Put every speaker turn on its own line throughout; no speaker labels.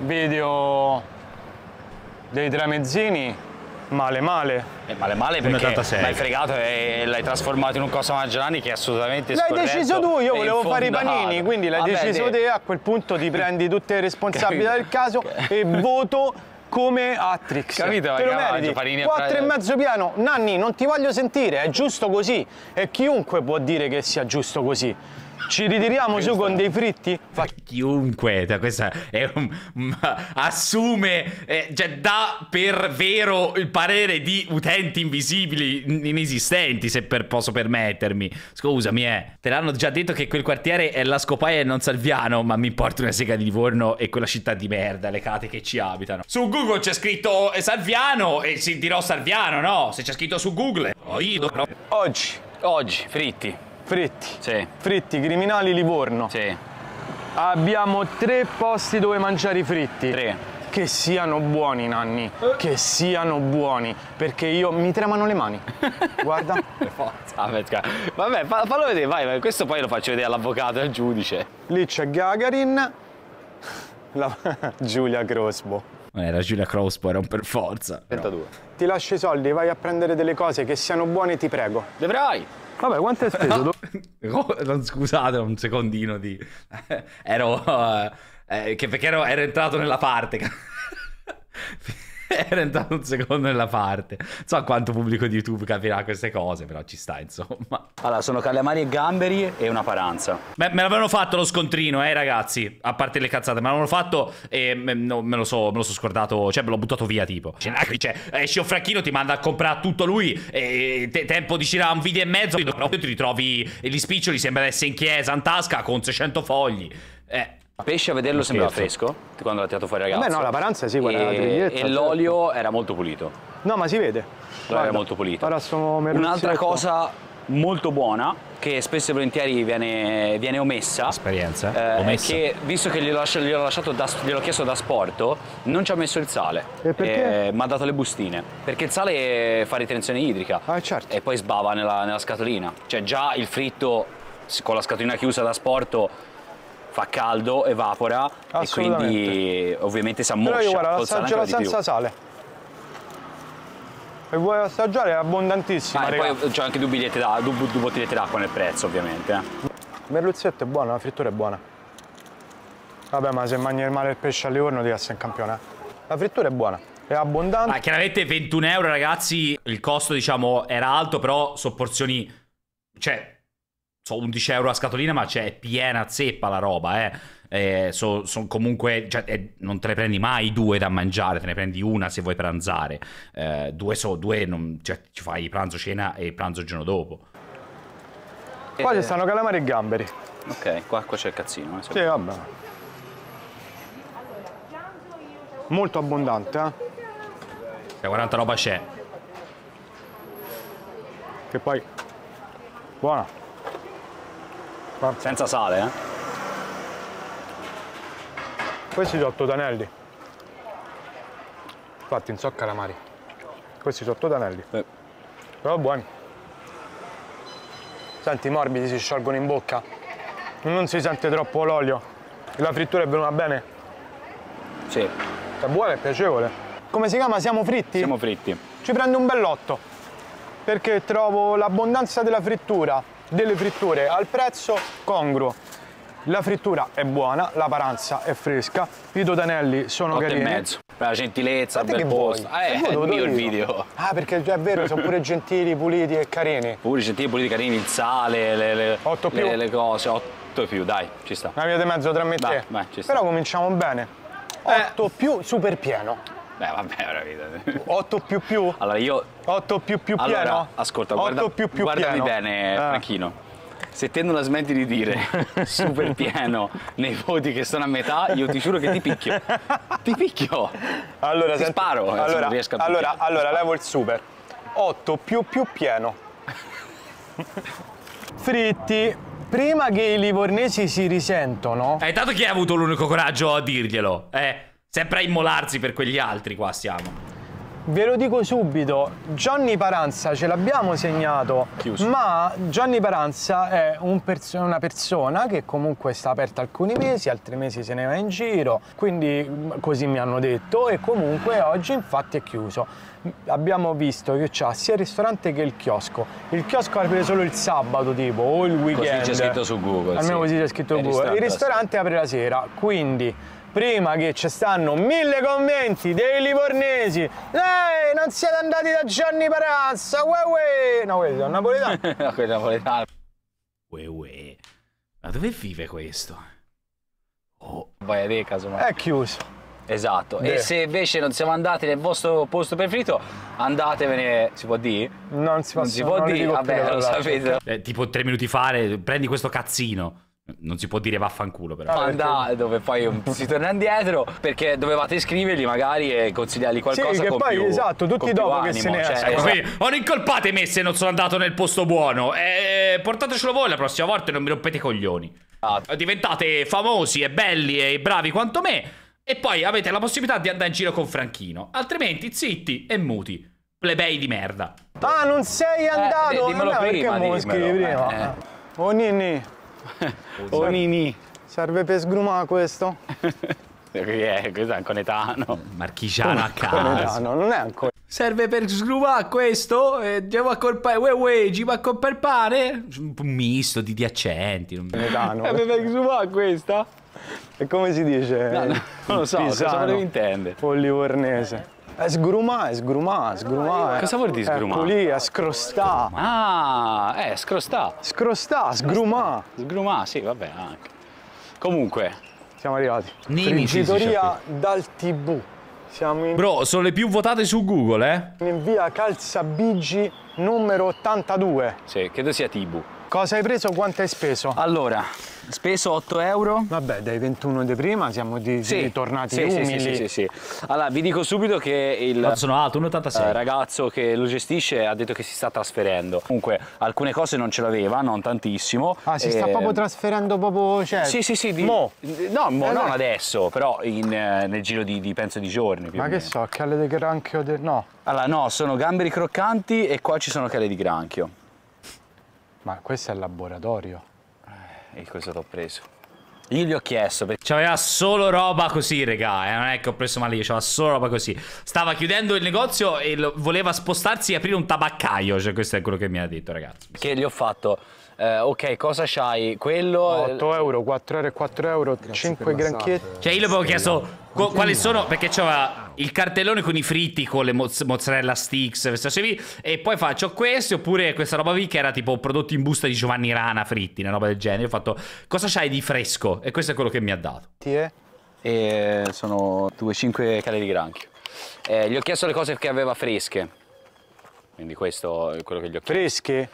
video dei tramezzini male male
e eh, male male perché l'hai fregato e l'hai trasformato in un cosa mangiani che è assolutamente l'hai deciso tu io volevo fare i panini quindi l'hai deciso te.
a quel punto ti prendi tutte le responsabilità del caso e voto come Atrix. Capito? Te lo meriti. Panini Quattro e mezzo piano. Nanni, non ti voglio sentire, è giusto così. E chiunque può dire che sia giusto così.
Ci ritiriamo Questa. su con dei fritti? Fa chiunque, cioè, questa è un, assume, eh, cioè dà per vero il parere di utenti invisibili, inesistenti, se per, posso permettermi. Scusami, eh. Te l'hanno già detto che quel quartiere è la Scopaia e non Salviano, ma mi importa una sega di Livorno e quella città di merda, le cate che ci abitano. Su Google c'è scritto eh, Salviano e si dirò Salviano, no? Se c'è scritto su Google. Oh, io... Oggi, oggi, fritti. Fritti. Sì. Fritti, Criminali, Livorno. Sì.
Abbiamo tre posti dove mangiare i fritti. Tre. Che siano buoni, Nanni. Che siano buoni. Perché io mi tremano le mani. Guarda.
Forza. Ah, Vabbè, fallo vedere, vai. Questo poi lo faccio vedere all'avvocato al giudice.
Lì c'è Gagarin.
La... Giulia Crosbo. era eh, Giulia Crosbo, era un per forza. 32. Però. Ti
lascio i soldi, vai a prendere delle cose che siano buone, ti prego. Dovrai! Vabbè, quanto hai speso?
No, scusate un secondino di... ero... Eh, eh, che perché ero, ero entrato nella parte. era entrato un secondo nella parte. Non so quanto pubblico di YouTube capirà queste cose, però ci sta, insomma. Allora, sono calamari e gamberi e una paranza. Me, me l'avevano fatto lo scontrino, eh, ragazzi. A parte le cazzate, me l'avevano fatto e me, no, me, lo so, me lo so scordato, cioè me l'ho buttato via, tipo. Cioè, cioè esce eh, un franchino, ti manda a comprare tutto lui, e, te, tempo di circa un video e mezzo, però ti ritrovi gli spiccioli, sembra essere in chiesa, in tasca, con 600 fogli. Eh pesce a vederlo sembrava fresco quando l'ha tirato fuori ragazzo. Beh no, la paranza si sì, guarda e, e l'olio era molto pulito. No, ma si vede. L'olio era molto pulito. Un'altra ecco. cosa molto buona che spesso e volentieri viene, viene omessa. Esperienza. Eh, omessa. Che visto che gliel'ho, gliel chiesto da sporto, non ci ha messo il sale. E perché? Eh, mi ha dato le bustine. Perché il sale fa ritenzione idrica. Ah, certo. E poi sbava nella, nella scatolina. Cioè già il fritto con la scatolina chiusa da sporto fa caldo, evapora e quindi ovviamente si ammoscia. Però io guarda, assaggio la salsa
sale. E vuoi
assaggiare è abbondantissima. Ah, e poi c'è anche due, biglietti da, due, due bottigliette d'acqua nel prezzo ovviamente. Eh.
Merluzzetto è buono, la frittura è buona. Vabbè, ma se mangi male il pesce all'orno devi essere un campione. Eh. La frittura è buona è abbondante. Ah,
chiaramente 21 euro, ragazzi. Il costo, diciamo, era alto, però sono porzioni. Cioè, so, 11 euro a scatolina, ma c'è piena zeppa la roba, eh. eh so, so comunque, cioè, eh, non te ne prendi mai due da mangiare, te ne prendi una se vuoi pranzare. Eh, due so, due, non, cioè, ci fai pranzo cena e pranzo il giorno dopo.
Qua ci stanno calamari
e gamberi. Ok, qua, qua c'è il cazzino. Eh, sì, vabbè.
Molto abbondante, eh.
Cioè, 40 roba c'è.
Che poi... Buona. Senza sale, eh? Questi sono tanelli. infatti non so calamari. Questi sono tanelli. Eh. Però buoni. Senti, i morbidi si sciolgono in bocca. Non si sente troppo l'olio. La frittura è venuta bene? Sì. È buona e piacevole. Come si chiama? Siamo fritti? Siamo fritti. Ci prende un bellotto. Perché trovo l'abbondanza della frittura, delle fritture al prezzo congruo. La frittura è buona, la paranza è fresca, i dotanelli
sono carini. e mezzo. La gentilezza, bel posto. Ah, eh, è mio il video.
Ah, perché è vero, sono pure gentili, puliti e carini.
Pure gentili, puliti, carini, il sale, le, le, 8 le, le cose. 8 più, dai, ci sta. Una via di mezzo tra me e te. Dai, vai, Però
cominciamo bene. 8 eh. più super pieno. Beh, vabbè, veramente.
8 più più? Allora io... 8 più più allora, pieno? ascolta, 8 guarda, più più guardami pieno. bene, eh. Franchino. Se te non la smetti di dire super pieno nei voti che sono a metà, io ti giuro che ti picchio. Ti picchio. Allora, ti senti, sparo. Eh, allora, riesco a allora, allora levo il super. 8 più più pieno.
Fritti, prima che i livornesi si risentono...
Eh, tanto chi ha avuto l'unico coraggio a dirglielo? Eh... Sempre a immolarsi per quegli altri qua siamo.
Ve lo dico subito, Johnny Paranza ce l'abbiamo segnato, Chiuso. ma Johnny Paranza è un perso una persona che comunque sta aperta alcuni mesi, altri mesi se ne va in giro, quindi mm, così mi hanno detto e comunque oggi infatti è chiuso. Abbiamo visto che c'ha sia il ristorante che il chiosco. Il chiosco apre solo il sabato tipo o il weekend. Così c'è scritto su Google. Almeno sì. così c'è scritto su Google. Il ristorante apre la sera, quindi prima che ci stanno mille commenti dei livornesi Ehi, non siete andati da Gianni Paranza, uè uè No, quello è un napoletano
quello è napoletano Uè uè Ma dove vive questo? Oh, vai a te casomai È chiuso Esatto, De. e se invece non siamo andati nel vostro posto preferito, andatevene, si può dire? Non si, non si può non dire, vabbè, lo sapete. Eh, tipo tre minuti fa, eh, prendi questo cazzino. Non si può dire vaffanculo però. Andà dove poi si torna indietro perché dovevate scrivergli magari e consigliargli qualcosa sì, che poi più, esatto, tutti dopo animo, che se ne cioè, ecco, esatto. Esatto. O oh, rincolpate me se non sono andato nel posto buono e eh, portatecelo voi la prossima volta e non mi rompete i coglioni. Esatto. Diventate famosi e belli e bravi quanto me e poi avete la possibilità di andare in giro con Franchino. Altrimenti zitti e muti. Plebei di merda.
Ah, non sei eh, andato! Eh, dimmelo no, prima, dimmelo. Eh. Prima. Oh, nini o oh, Nini. Serve per sgrumare questo?
eh, questo è anconetano. Marchigiano a caso. non è ancora. Serve per sgrumare questo? Eh, devo accorpare, uè uè, ci va accorpare il pane? Un misto di, di accenti. Non... Anconetano. Serve
per sgrumare questa? E come si dice? No, no, non lo so, Pisano. cosa volevi intendere? Polivornese. È è sgrumà, è sgrumà. Cosa vuol dire sgrumà? Ecco lì, è scrostà. Ah, è eh, scrostà. Scrostà, sgrumà. Sgrumà,
sì, vabbè, anche. Comunque. Siamo arrivati. Nimi, Friggitoria
dal TV. Siamo in... Bro, sono
le più votate su Google,
eh? In via Calzabigi numero 82. Sì, credo sia Tibu. Cosa hai preso? Quanto hai speso? Allora, speso 8 euro. Vabbè, dai 21 di prima siamo di, sì. ritornati sì, umili. Sì, sì, sì,
sì, Allora, vi dico subito che il no, sono alto, 1,86. Eh, ragazzo che lo gestisce ha detto che si sta trasferendo. Comunque, alcune cose non ce l'aveva, non tantissimo. Ah, si e... sta ehm, proprio
trasferendo proprio, cioè... Sì, sì, sì. Di... Mo. No, mo, eh, non beh.
adesso, però in, eh, nel giro di, di, penso, di giorni Ma che
so, calle di granchio del... no.
Allora, no, sono gamberi croccanti e qua ci sono calle di granchio. Ma questo è il laboratorio. E eh, cosa l'ho preso? Io gli ho chiesto perché... C'aveva solo roba così, regà. Eh? Non è che ho preso male io, c'aveva solo roba così. Stava chiudendo il negozio e voleva spostarsi e aprire un tabaccaio. Cioè, questo è quello che mi ha detto, ragazzi. Che gli ho fatto... Eh, ok, cosa c'hai?
Quello... 8 eh, euro, 4 euro, 4 euro, Grazie 5 granchietti. Cioè, io gli avevo chiesto...
Qu- quali sono? Perché c'era ah, il cartellone con i fritti, con le moz- mozzarella sticks, questa via, e poi faccio questi, oppure questa roba qui che era tipo prodotti in busta di Giovanni Rana fritti, una roba del genere. Ho fatto cosa c'hai di fresco? E questo è quello che mi ha dato. E sono 2-5 cali di granchio. Eh, gli ho chiesto le cose che aveva fresche. Quindi questo è quello che gli ho chiesto. Fresche?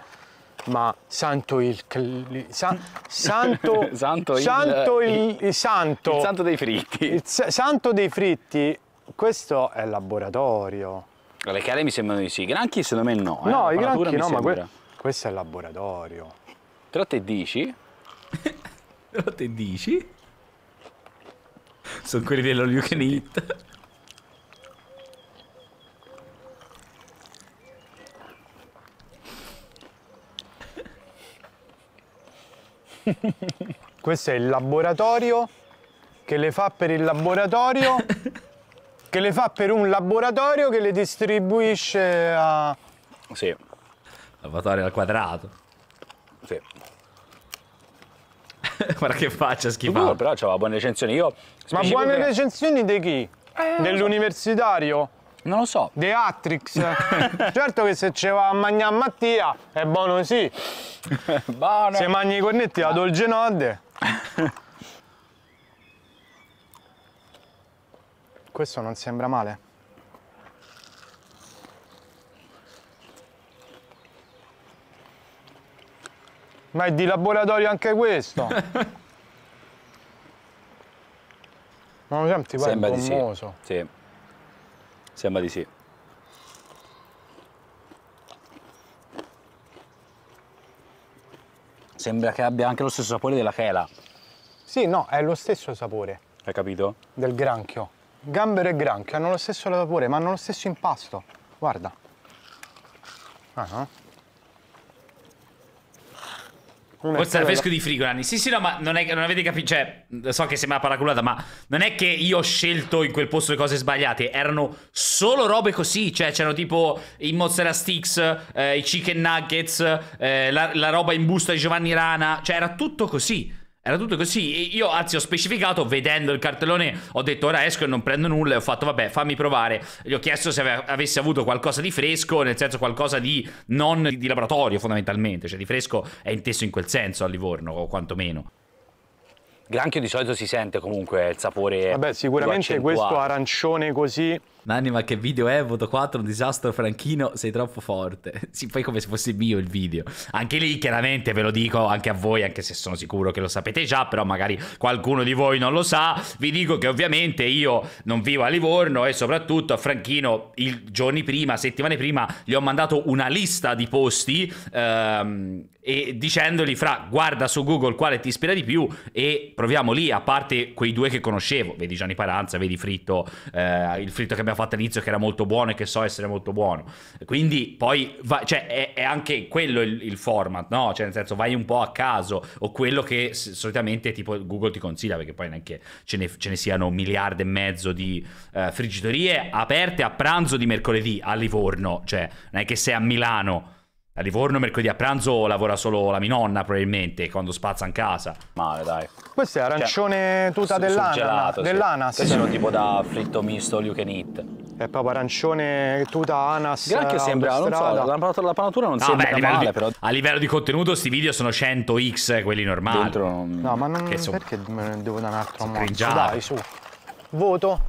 ma santo il... San, santo, santo, il, santo, il,
il santo, il, santo dei fritti. Il santo dei fritti, questo è il laboratorio.
Le care mi sembrano di sì, i granchi secondo me no. Eh. No, i granchi no, sembra. ma que questo è il laboratorio. Però te dici... Però te dici... Sono quelli dell'All You Can Eat.
Questo è il laboratorio che le fa per il laboratorio, che le fa per un laboratorio che le distribuisce a...
Sì. Laboratorio al quadrato. Sì. Guarda che faccia schifata. Però c'aveva buone recensioni. Io Ma buone recensioni di chi?
Eh, Dell'universitario? Non lo so. The Atrix. certo che se ce va a mangiare a Mattia è buono sì. buono. Se mangi i cornetti la dolce nodde. Questo non sembra male. Ma è di laboratorio anche questo. non lo senti? Sembra di sì.
sì. Sembra di sì. Sembra che abbia anche lo stesso sapore della chela.
Sì, no, è lo stesso sapore. Hai capito? Del granchio. Gambero e granchio hanno lo stesso sapore, ma hanno lo stesso impasto. Guarda.
Ah, uh -huh. Non Forse era fresco di frigo, Anni. Sì, sì, no, ma non, è, non avete capito. Cioè, so che sembra paraculata, ma non è che io ho scelto in quel posto le cose sbagliate. Erano solo robe così. Cioè, c'erano tipo i mozzarella sticks, eh, i chicken nuggets, eh, la, la roba in busta di Giovanni Rana. Cioè, era tutto così. Era tutto così. Io, anzi, ho specificato vedendo il cartellone. Ho detto ora esco e non prendo nulla. E ho fatto, vabbè, fammi provare. Gli ho chiesto se ave avesse avuto qualcosa di fresco, nel senso qualcosa di non di, di laboratorio, fondamentalmente. Cioè, di fresco è inteso in quel senso a Livorno, o quantomeno granchio di solito si sente comunque il sapore. Vabbè, sicuramente questo arancione così Nanni, che video è? Voto 4, un disastro, Franchino, sei troppo forte. Sì, poi come se fosse mio il video. Anche lì, chiaramente, ve lo dico anche a voi, anche se sono sicuro che lo sapete già, però magari qualcuno di voi non lo sa. Vi dico che ovviamente io non vivo a Livorno e soprattutto a Franchino, il giorni prima, settimane prima, gli ho mandato una lista di posti ehm, e dicendogli fra guarda su Google quale ti ispira di più e proviamo lì, a parte quei due che conoscevo, vedi Gianni Paranza, vedi Fritto, eh, il Fritto che abbiamo fatto all'inizio che era molto buono e che so essere molto buono. Quindi poi va, cioè, è, è, anche quello il, il, format, no? Cioè nel senso vai un po' a caso o quello che solitamente tipo Google ti consiglia perché poi neanche ce ne, ce ne siano miliardi e mezzo di uh, friggitorie aperte a pranzo di mercoledì a Livorno, cioè non è che sei a Milano a Livorno mercoledì a pranzo lavora solo la mia nonna, probabilmente, quando spazza in casa. Male, dai. Questo è cioè, arancione cioè, tuta dell'ananas. Gelato, dell'ana, sì. Questo sì. tipo da fritto misto, you can eat.
È proprio arancione tuta anas. Granchio sembra, non so, la, la panatura non no, sembra beh, male, di, però.
A livello di contenuto questi video sono 100x quelli normali. Dentro non... No, ma non... Che
me ne devo dare un altro mazzo? Dai, su. Voto.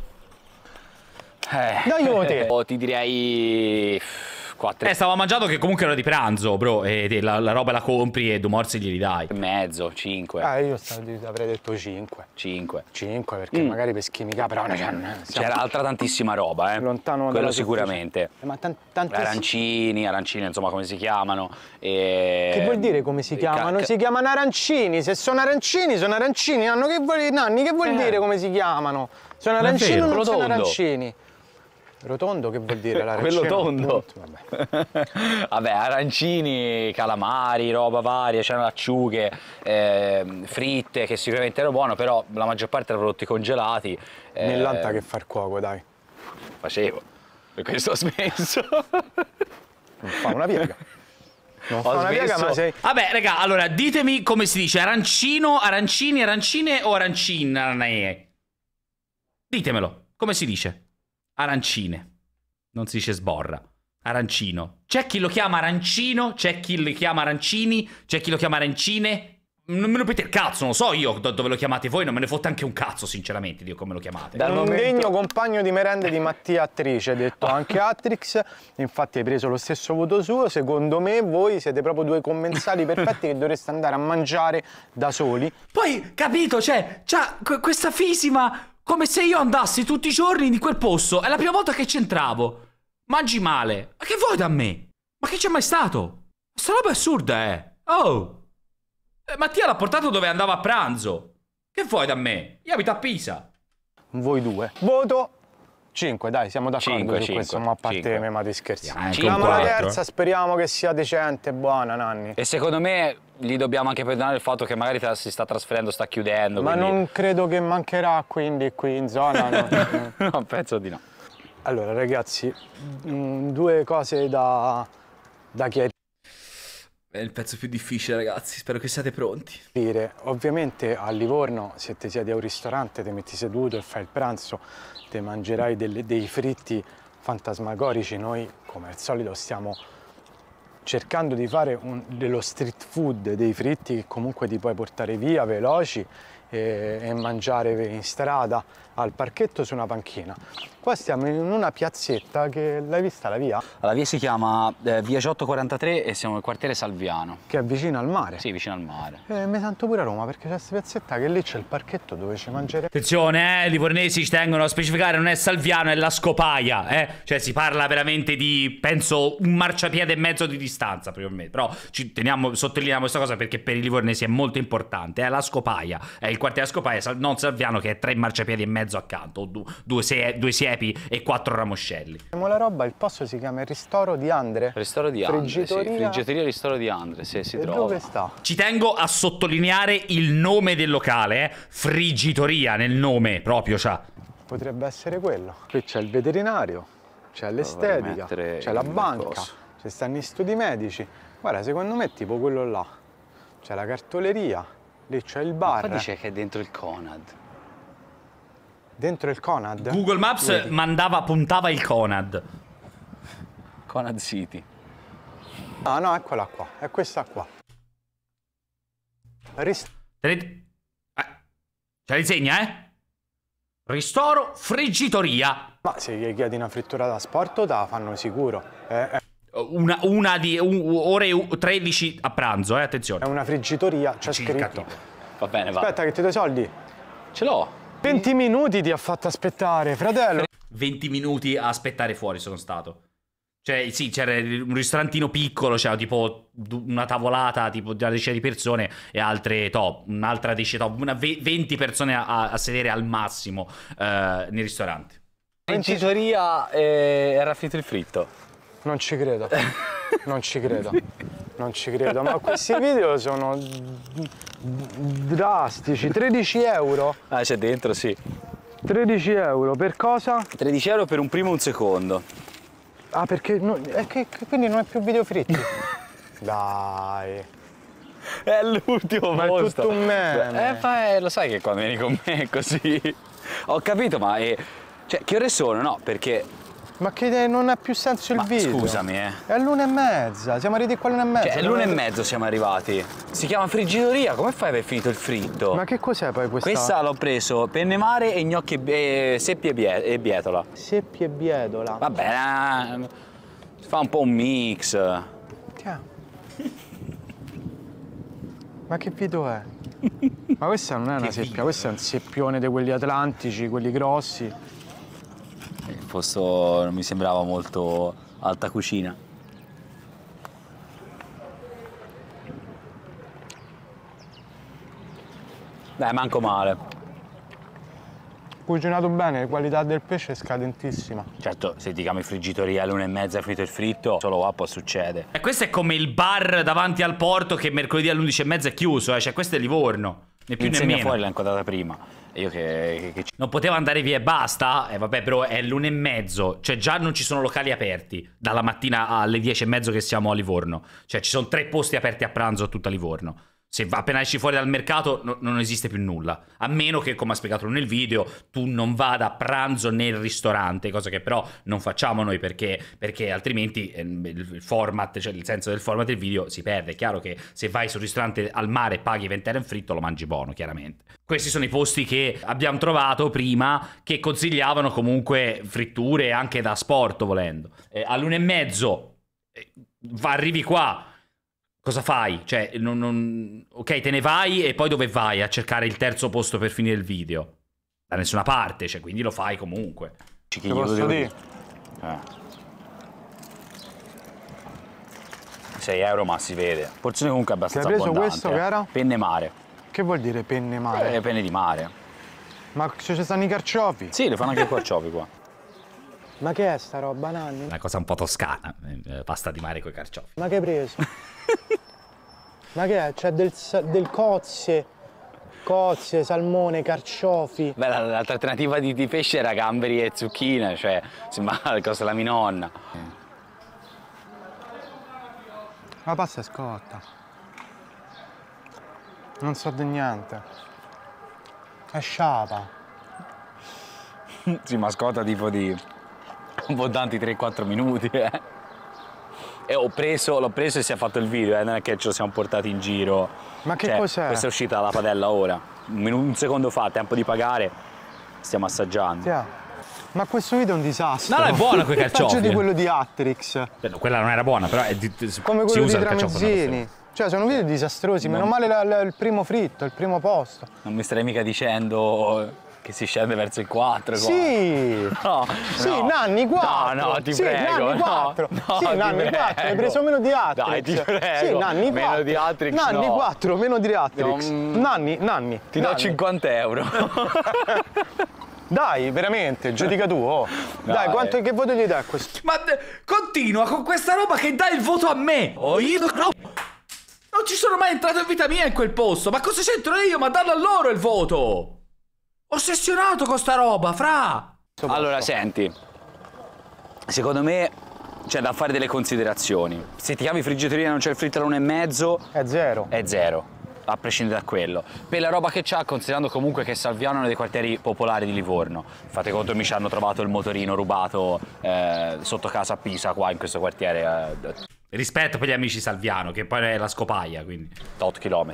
Eh. Dai, voto. Eh. Ti direi... 4. Eh, stavo mangiando che comunque era di pranzo, bro. E la, la roba la compri e due morsi glieli dai. Mezzo, 5.
Ah, io avrei detto 5. 5. 5, perché mm. magari per chimica, però c'era cioè, siamo... altra
tantissima roba, eh. Lontano da Quello sicuramente. Eh, ma tantissimi... Arancini, arancini, insomma, come si chiamano. E... Che vuol
dire come si chiamano? Si chiamano arancini. Se sono arancini, sono arancini. Nanno, che vuol... Nanni, che vuol eh. dire come si chiamano? Sono arancini o non sono arancini? Rotondo che vuol dire l'arancino? Quello tondo.
vabbè. vabbè. arancini, calamari, roba varia, c'erano acciughe, eh, fritte, che sicuramente erano buono, però la maggior parte erano prodotti congelati. Eh, Nell'anta che far cuoco, dai. Facevo, per questo ho smesso.
non fa una
piega. Non ho una piega, ma sei... Vabbè, raga, allora, ditemi come si dice arancino, arancini, arancine o arancine? Ditemelo, come si dice? arancine. Non si dice sborra. Arancino. C'è chi lo chiama arancino, c'è chi lo chiama arancini, c'è chi lo chiama arancine. Non me lo pete il cazzo, non so io dove lo chiamate voi, non me ne fotte anche un cazzo, sinceramente, di come lo chiamate. Dal un momento...
degno compagno di merende di Mattia Attrice, detto anche Atrix, infatti hai preso lo stesso voto suo, secondo me voi siete proprio due commensali perfetti che dovreste andare a mangiare da soli.
Poi, capito, cioè, questa fisima come se io andassi tutti i giorni in quel posto. È la prima volta che c'entravo. Mangi male. Ma che vuoi da me? Ma che c'è mai stato? Sta roba è assurda, eh. Oh. Eh, Mattia l'ha portato dove andava a pranzo. Che vuoi da me? Io abito a Pisa. Voi due. Voto 5, dai, siamo d'accordo su 5, questo, ma a parte me, ma ti scherzi. Andiamo alla terza,
speriamo che sia decente e buona, Nanni. E secondo
me gli dobbiamo anche perdonare il fatto che magari si sta trasferendo, sta chiudendo. Ma quindi... non
credo che mancherà quindi qui in zona. No, no penso di no. Allora ragazzi, mh, mm, due cose da,
da chiarire. È il pezzo più difficile ragazzi, spero che siate pronti.
Dire, ovviamente a Livorno se ti siedi a un ristorante, ti metti seduto e fai il pranzo, ti mangerai delle, dei fritti fantasmagorici, noi come al solito stiamo cercando di fare un, dello street food, dei fritti che comunque ti puoi portare via veloci e, e mangiare in strada al parchetto su una panchina. Qua siamo in una piazzetta che l'hai vista la via?
La via si chiama eh, Via 843 e siamo nel quartiere Salviano. Che è vicino al mare? Sì, vicino al mare.
Eh, mi sento pure a Roma perché c'è questa piazzetta che lì c'è il parchetto dove ci mangeremo.
Attenzione, eh, i livornesi ci tengono a specificare, non è Salviano, è la Scopaia, eh. Cioè si parla veramente di, penso, un marciapiede e mezzo di distanza, probabilmente. Però ci teniamo, sottolineiamo questa cosa perché per i livornesi è molto importante. È eh. la Scopaia, è il quartiere Scopaia, non Salviano che è tre marciapiedi e mezzo mezzo accanto, due, due, se, due, siepi e quattro ramoscelli.
La roba, il posto si chiama il Ristoro di Andre. Ristoro di Andre, Friggitoria, sì. Friggitoria
Ristoro di Andre, se si e trova. dove sta? Ci tengo a sottolineare il nome del locale, eh? Friggitoria nel nome proprio c'ha.
Potrebbe essere quello. Qui c'è il veterinario, c'è l'estetica, c'è la banca, ci stanno i studi medici. Guarda, secondo me è tipo quello là. C'è la cartoleria, lì c'è il bar. Ma dice che è dentro il Conad. Dentro il Conad? Google Maps Vedi.
mandava, puntava il Conad. Conad City.
No, ah, no, eccola qua, è questa qua. Rist- Tenete... Eh. Ce la insegna, eh?
Ristoro,
friggitoria. Ma se gli chiedi una frittura da sport, te la fanno sicuro. Eh, eh.
Una, una, di un, ore 13 a pranzo, eh, attenzione. È una friggitoria, c'è scritto. Va bene, va. Aspetta
che ti do i soldi. Ce l'ho. 20 minuti ti ha fatto aspettare, fratello.
20 minuti a aspettare fuori sono stato. Cioè, sì, c'era un ristorantino piccolo, c'era tipo una tavolata, tipo una decina di persone e altre top, un'altra decina top, una 20 persone a, a sedere al massimo eh, nei ristoranti. ristorante.
L'incitoria eh, era finito il fritto. Non ci credo, non ci credo. Non ci credo, ma questi video sono drastici. 13 euro? Ah, c'è dentro, sì. 13 euro per cosa?
13 euro per un primo e un secondo.
Ah, perché no, che, quindi non è più video fritti?
Dai. È l'ultimo ma posto. è tutto un meme. Eh, ma è, eh, lo sai che quando vieni con me è così. Ho capito, ma è, eh, cioè, che ore sono? No, perché
ma che non ha più senso il Ma video. Scusami, eh. È l'una e mezza, siamo arrivati qua all'una e mezza. Cioè, è l'una e mezzo
siamo arrivati. Si chiama friggitoria, come fai ad aver finito il fritto? Ma che cos'è poi questa? Questa l'ho preso penne mare e gnocchi e, eh, e seppi e, bietola. Seppi e bietola? Vabbè, eh, fa un po' un mix.
Tiens. Ma che video è? Ma questa non è una seppia, questo è un seppione di quelli atlantici, quelli grossi
il posto non mi sembrava molto alta cucina. Dai, manco male.
Cucinato bene, la qualità del pesce è
scadentissima. Certo, se ti chiami friggitoria alle e mezza fritto e fritto, solo qua può succedere. E questo è come il bar davanti al porto che mercoledì alle e mezza è chiuso, eh? cioè questo è Livorno. Né più né meno. fuori l'ha inquadrata prima. Io che, che, che... Non poteva andare via e basta? E eh, vabbè, però è l'una e mezzo. Cioè, già non ci sono locali aperti dalla mattina alle dieci e mezzo che siamo a Livorno. Cioè, ci sono tre posti aperti a pranzo a tutta Livorno. Se appena esci fuori dal mercato no, non esiste più nulla, a meno che, come ha spiegato nel video, tu non vada a pranzo nel ristorante, cosa che però non facciamo noi perché, perché altrimenti eh, il format, cioè il senso del format del video si perde. È chiaro che se vai sul ristorante al mare e paghi 20 euro in fritto lo mangi buono, chiaramente. Questi sono i posti che abbiamo trovato prima che consigliavano comunque fritture anche da sport volendo. Eh, all'una e mezzo eh, arrivi qua cosa fai? Cioè, non, non... ok, te ne vai e poi dove vai a cercare il terzo posto per finire il video? Da nessuna parte, cioè, quindi lo fai comunque. Che posso dire? Eh. 6 euro ma si vede. Porzione comunque abbastanza buona. Hai preso questo eh. che era? Penne mare. Che vuol dire penne mare? Eh, penne di mare. Ma ci stanno i carciofi? Sì, le fanno anche i carciofi qua.
Ma che è sta roba, Nanni?
Una cosa un po' toscana, eh, pasta di mare con i carciofi.
Ma che hai preso? Ma che è? C'è del, del cozze, cozze, salmone, carciofi.
Beh, l'alternativa di, di, pesce era gamberi e zucchine, cioè sembrava la cosa della mia nonna.
La pasta è scotta. Non so di niente. È sciapa.
sì, ma scotta tipo di... un po' tanti 3-4 minuti, eh e ho preso, l'ho preso e si è fatto il video, eh, non è che ce lo siamo portati in giro. Ma che cioè, cos'è? Questa è uscita dalla padella ora, un, un secondo fa, tempo di pagare, stiamo assaggiando. Yeah.
Ma questo video è un disastro. No, no, è buono quei carciofi. Peggio di quello di
Attrix.
Quella non era buona, però è di, di, Come quello di Tramezzini. Cioè, sono video disastrosi, non... meno male la, la, il primo fritto, il primo
posto. Non mi starei mica dicendo che si scende verso il 4. Sì,
no, sì, no. Nanni 4. No, no, ti sì, prego. Nanni 4. No, no Nanni 4. Hai preso meno di Atrix. Dai, ti prego. Sì, Nanni 4. Meno di Atrix. Nanni no. 4, meno di Atrix. No. Mm. Nanni, Nanni. Ti nanni. do 50 euro. Dai, veramente, giudica tu. Oh.
Dai, Dai, quanto che voto gli dai a questo? Ma continua con questa roba che dà il voto a me. Oh, io no. Non ci sono mai entrato in vita mia in quel posto. Ma cosa c'entro io? Ma dallo a loro il voto. Ossessionato con sta roba, fra! Allora, senti, secondo me c'è da fare delle considerazioni. Se ti chiami friggitoria e non c'è il frittalone e mezzo... È zero. È zero a prescindere da quello. Per la roba che c'ha, considerando comunque che Salviano è uno dei quartieri popolari di Livorno, fate conto che mi ci hanno trovato il motorino rubato eh, sotto casa a Pisa qua in questo quartiere. Eh. Rispetto per gli amici Salviano, che poi è la scopaia, quindi... 8 km.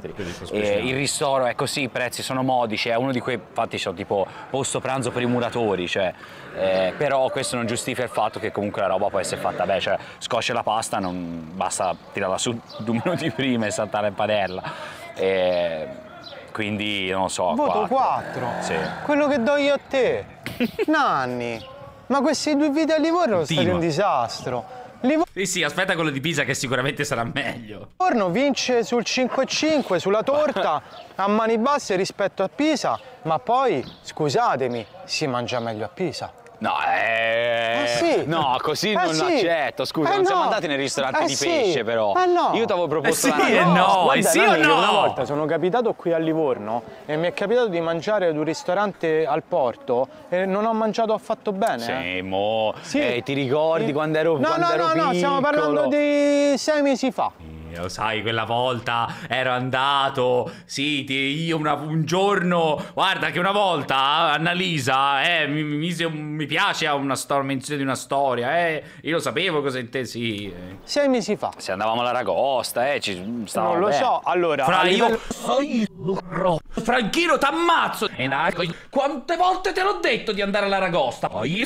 Eh, il ristoro è così, ecco, i prezzi sono modici, è uno di quei, infatti sono tipo posto pranzo per i muratori, cioè, eh, però questo non giustifica il fatto che comunque la roba può essere fatta, beh, cioè, scosce la pasta, non basta tirarla su due minuti prima e saltare in padella. E quindi non so. Voto 4. 4. Sì.
Quello che do io a te. Nanni. Ma questi due video a Livorno sono stati un
disastro. Livorno... Sì, sì, aspetta quello di Pisa che sicuramente sarà meglio.
Livorno vince sul 5-5, sulla torta, a mani basse rispetto a Pisa, ma poi, scusatemi, si mangia meglio a Pisa.
No, eh... eh sì. No, così eh non sì. accetto. Scusa, eh non siamo andati nei ristoranti ah, di sì. pesce, però. Eh no. Io ti avevo eh, proposto eh, eh sì, la... no. no. Guarda, sì o no? Una volta
sono capitato qui a Livorno e mi è capitato di mangiare ad un ristorante al porto e non ho mangiato affatto bene.
Sì, mo. Sì. Eh, ti ricordi quando ero, no, quando no, ero no, piccolo? No, no, no, stiamo parlando
di sei mesi fa. Mm
lo sai, quella volta ero andato, sì, ti, io una, un giorno, guarda che una volta Annalisa, eh, mi, mi, mi piace una menzione di una storia, eh, io lo sapevo cosa intesi. Eh. Sei mesi fa. Se andavamo alla Ragosta, eh, ci stavamo Non lo bene. so, allora... Fra, livello... io... Franchino, t'ammazzo! E Quante volte te l'ho detto di andare alla Ragosta? Poi io...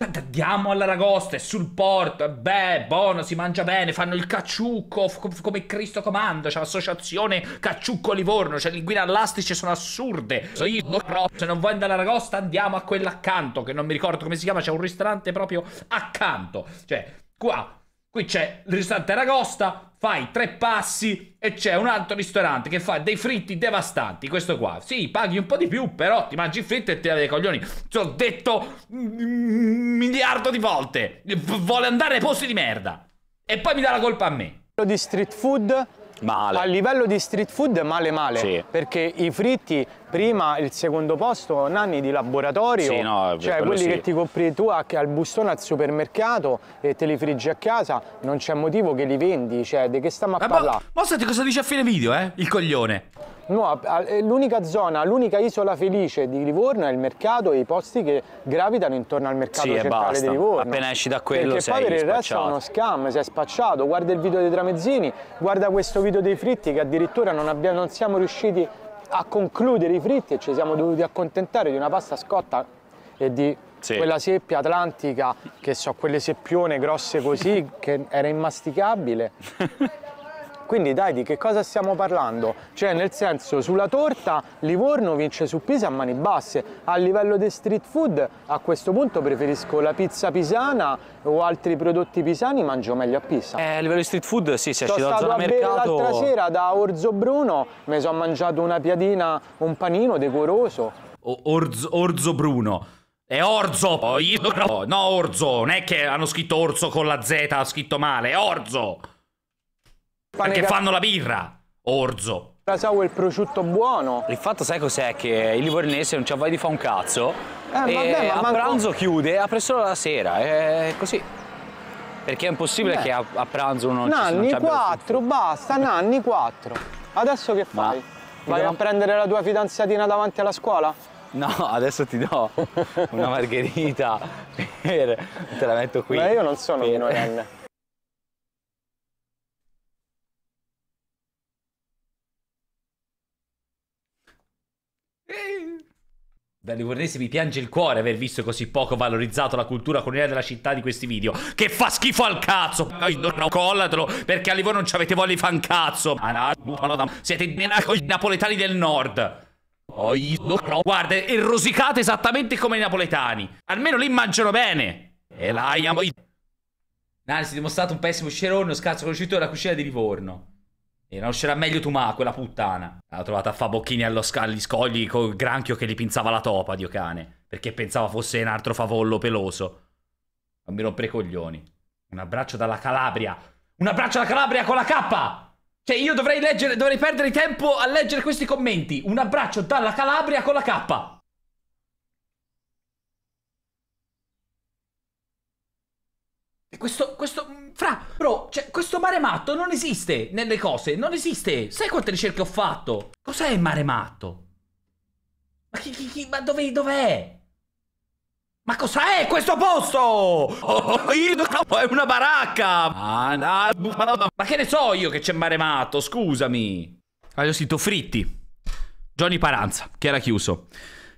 Andiamo all'aragosta, è sul porto, è beh, buono, si mangia bene, fanno il cacciucco come Cristo comando, c'è l'associazione Cacciucco Livorno, c'è linguine all'astice, sono assurde. So io però, se non vuoi andare all'aragosta andiamo a quella accanto, che non mi ricordo come si chiama, c'è un ristorante proprio accanto. Cioè, qua Qui c'è il ristorante Aragosta, fai tre passi e c'è un altro ristorante che fa dei fritti devastanti, questo qua. Sì, paghi un po' di più, però ti mangi i fritti e ti dai dei coglioni. Ti ho detto un miliardo di volte. Vuole andare ai posti di merda. E poi mi dà la colpa a me.
Di street food Male. A livello di street food male male, sì. perché i fritti prima il secondo posto Nanni di laboratorio sì, no, cioè quelli sì. che ti compri tu al bustone al supermercato e te li friggi a casa non c'è motivo che li vendi cioè di che stiamo a eh, parlare ma,
ma cosa dice a fine video eh il coglione
No, l'unica zona, l'unica isola felice di Livorno è il mercato e i posti che gravitano intorno al mercato sì, centrale di Livorno. Appena esci da quello Perché sei poi per il resto è uno scam, si è spacciato. Guarda il video dei tramezzini, guarda questo video dei fritti che addirittura non, abbiamo, non siamo riusciti a concludere i fritti ci siamo dovuti accontentare di una pasta scotta e di sì. quella seppia atlantica, che so, quelle seppione grosse così, che era immasticabile. Quindi dai, di che cosa stiamo parlando? Cioè nel senso, sulla torta Livorno vince su Pisa a mani basse. A livello di street food a questo punto preferisco la pizza pisana o altri prodotti pisani, mangio meglio a Pisa. Eh,
a livello di street food sì, se esci dalla zona mercato... L'altra
sera da Orzo Bruno mi sono mangiato una piadina, un panino decoroso. Orzo, orzo Bruno.
È Orzo, poi. No, Orzo, non è che hanno scritto Orzo con la Z, ha scritto male, è Orzo. Perché fanno la birra, orzo. La è il prosciutto buono. Il fatto sai cos'è? Che il livornese non c'ha voglia di fa un cazzo. Eh, e vabbè, ma a manco... pranzo chiude, apre solo la sera. È così. Perché è impossibile Beh. che a, a, pranzo uno Nanni ci, Nanni
4, basta, Nanni 4. Adesso che fai? Ma... Vai Devo... a prendere la tua fidanzatina davanti alla scuola?
No, adesso ti do una margherita. per... Te la metto qui. Ma io non sono per... minorenne. Da livornese mi piange il cuore aver visto così poco valorizzato la cultura coloniale della città di questi video. Che fa schifo al cazzo! Poi no, collatelo, perché a Livorno non ci avete voglia di fancazzo! Ah, Siete i napoletani del nord! Oh, Guarda, e rosicate esattamente come i napoletani! Almeno li mangiano bene! E là, Nani, si è dimostrato un pessimo scerone, uno scazzo conosciuto della cucina di Livorno. E conoscerà meglio Tumà, quella puttana. L'ha trovata a fa bocchini agli scogli col granchio che gli pinzava la topa, dio cane. Perché pensava fosse un altro favollo peloso. Non mi rompere i coglioni. Un abbraccio dalla Calabria. Un abbraccio alla Calabria con la K! Cioè, io dovrei leggere, dovrei perdere tempo a leggere questi commenti. Un abbraccio dalla Calabria con la K. Questo, questo, mm, fra, bro, cioè, questo mare matto non esiste nelle cose, non esiste. Sai quante ricerche ho fatto? Cos'è il mare matto? Ma chi, chi, chi ma dove, dov'è? Ma cos'è questo posto? Oh, io è una baracca! Ah, ma che ne so io che c'è mare matto, scusami. Allora, ah, ho sito fritti. Johnny Paranza, che era chiuso.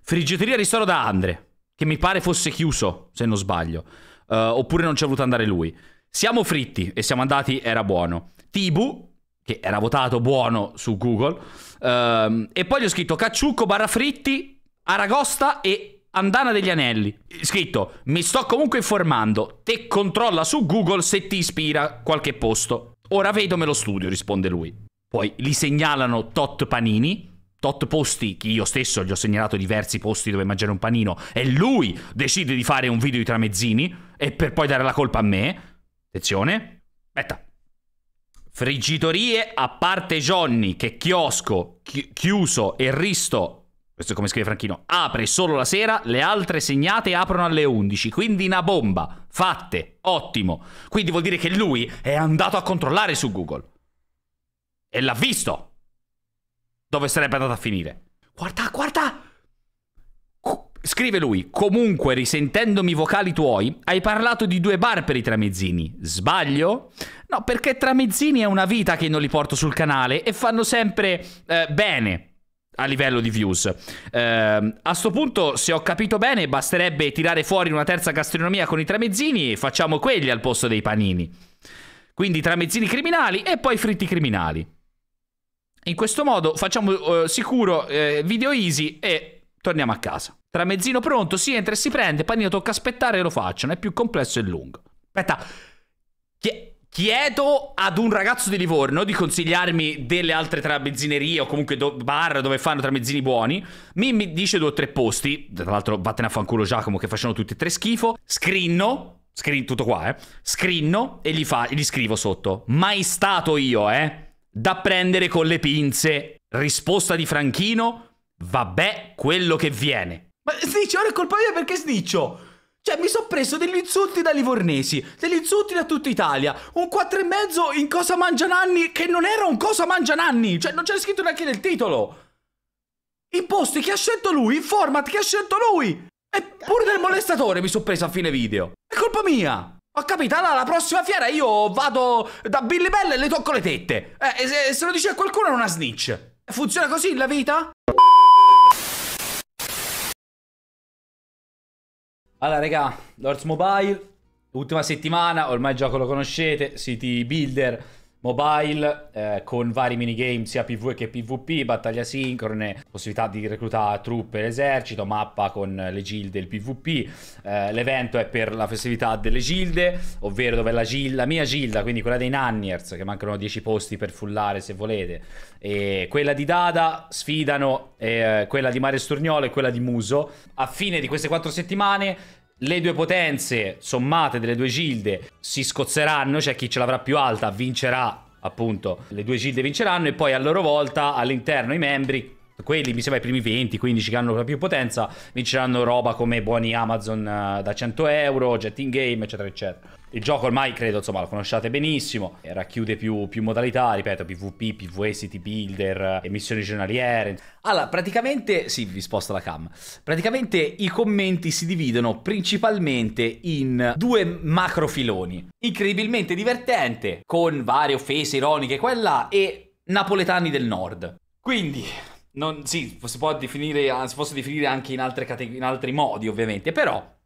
Friggiteria ristoro da Andre, che mi pare fosse chiuso, se non sbaglio uh, oppure non ci è voluto andare lui. Siamo fritti e siamo andati, era buono. Tibu, che era votato buono su Google, uh, e poi gli ho scritto Cacciucco, barra fritti, Aragosta e Andana degli Anelli. Scritto, mi sto comunque informando, te controlla su Google se ti ispira qualche posto. Ora vedo me lo studio, risponde lui. Poi li segnalano tot panini, tot posti, che io stesso gli ho segnalato diversi posti dove mangiare un panino, e lui decide di fare un video di tramezzini, e per poi dare la colpa a me. Attenzione. Aspetta. Friggitorie a parte Johnny, che chiosco, chi chiuso e risto questo è come scrive Franchino, apre solo la sera, le altre segnate aprono alle 11, quindi una bomba, fatte, ottimo. Quindi vuol dire che lui è andato a controllare su Google. E l'ha visto dove sarebbe andata a finire. Guarda, guarda! Scrive lui, comunque risentendomi vocali tuoi, hai parlato di due bar per i tramezzini. Sbaglio? No, perché tramezzini è una vita che non li porto sul canale e fanno sempre eh, bene a livello di views. Eh, a sto punto, se ho capito bene, basterebbe tirare fuori una terza gastronomia con i tramezzini e facciamo quelli al posto dei panini. Quindi tramezzini criminali e poi fritti criminali. In questo modo facciamo eh, sicuro eh, video easy e torniamo a casa. Tramezzino pronto, si entra e si prende, panino tocca aspettare e lo facciano, è più complesso e lungo. Aspetta, Chie chiedo ad un ragazzo di Livorno di consigliarmi delle altre tramezzinerie o comunque do bar dove fanno tramezzini buoni. Mi, mi dice due o tre posti, tra l'altro vattene a fanculo Giacomo che facciano tutti e tre schifo. Scrinno, Screen, tutto qua, eh. Scrinno e gli, fa, gli scrivo sotto. Mai stato io, eh da prendere con le pinze. Risposta di Franchino, vabbè quello che viene. Ma Sniccio, ora è colpa mia perché sniccio? Oh, cioè, mi sono preso degli insulti da livornesi, degli insulti da tutta Italia, un e mezzo in Cosa Mangiananni che non era un Cosa Mangiananni, cioè non c'era scritto neanche nel titolo. I posti che ha scelto lui, il format che ha scelto lui. E pure del molestatore mi sono preso a fine video. È colpa mia. Ho capito, allora la prossima fiera io vado da Billy Bell e le tocco le tette. Eh, se, se lo dice qualcuno è una snitch. Funziona così la vita? Allora, raga, Lords Mobile, ultima settimana, ormai il gioco lo conoscete, City Builder mobile eh, con vari minigame sia PvE che PvP, battaglie sincrone, possibilità di reclutare truppe e esercito, mappa con le gilde e il PvP. Eh, l'evento è per la festività delle gilde, ovvero dove la, gilda, la mia gilda, quindi quella dei Nanniers, che mancano 10 posti per fullare se volete, e quella di Dada sfidano eh, quella di Mare Storniolo e quella di Muso. A fine di queste 4 settimane le due potenze sommate delle due gilde si scozzeranno, cioè chi ce l'avrà più alta vincerà appunto, le due gilde vinceranno e poi a loro volta all'interno i membri quelli mi sembra i primi 20, 15 che hanno la più potenza vinceranno roba come buoni Amazon eh, da 100 euro, jet in game eccetera eccetera il gioco ormai credo, insomma, lo conosciate benissimo, racchiude più, più modalità, ripeto, PvP, PvE, City Builder, emissioni giornaliere. Allora, praticamente, sì, vi sposto la cam, praticamente i commenti si dividono principalmente in due macro filoni. Incredibilmente divertente, con varie offese ironiche quella e napoletani del nord. Quindi, non, sì, si può definire, si possono definire anche in, cate- in altri modi ovviamente, però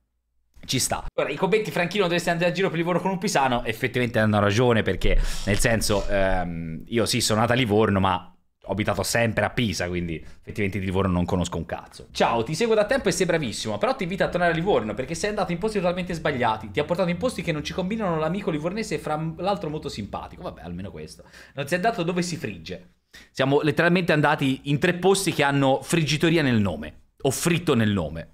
ci sta. Ora, i commenti Franchino dovresti andare a giro per Livorno con un Pisano, effettivamente hanno ragione perché, nel senso, ehm, io sì, sono nato a Livorno, ma ho abitato sempre a Pisa, quindi effettivamente di Livorno non conosco un cazzo. Ciao, ti seguo da tempo e sei bravissimo, però ti invito a tornare a Livorno perché sei andato in posti totalmente sbagliati. Ti ha portato in posti che non ci combinano l'amico livornese e fra l'altro molto simpatico. Vabbè, almeno questo. Non sei andato dove si frigge. Siamo letteralmente andati in tre posti che hanno friggitoria nel nome o fritto nel nome.